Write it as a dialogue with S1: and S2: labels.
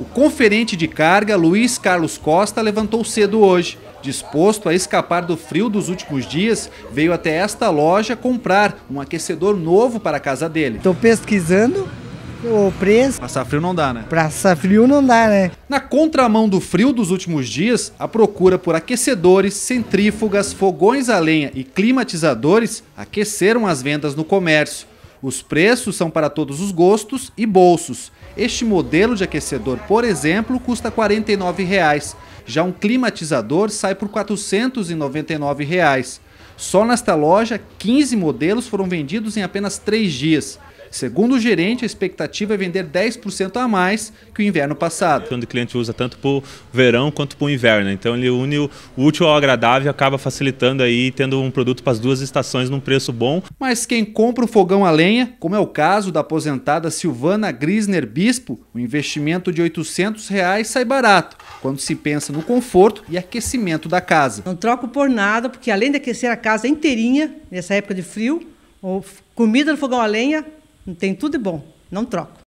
S1: O conferente de carga Luiz Carlos Costa levantou cedo hoje. Disposto a escapar do frio dos últimos dias, veio até esta loja comprar um aquecedor novo para a casa dele. Estou pesquisando o preço. Passar frio não dá, né? Passar frio não dá, né? Na contramão do frio dos últimos dias, a procura por aquecedores, centrífugas, fogões a lenha e climatizadores aqueceram as vendas no comércio. Os preços são para todos os gostos e bolsos. Este modelo de aquecedor, por exemplo, custa R$ 49,00. Já um climatizador sai por R$ 499,00. Só nesta loja, 15 modelos foram vendidos em apenas 3 dias. Segundo o gerente, a expectativa é vender 10% a mais que
S2: o inverno passado. Quando o cliente usa tanto para o verão quanto para o inverno. Né? Então ele une o útil ao agradável e acaba facilitando aí, tendo um produto para as duas estações num preço bom.
S1: Mas quem compra o fogão a lenha, como é o caso da aposentada Silvana Grisner Bispo, o um investimento de R$ 800 reais sai barato quando se pensa no conforto e aquecimento da casa.
S2: Não troco por nada, porque além de aquecer a casa inteirinha, nessa época de frio, comida no fogão a lenha, tem tudo de bom, não troco.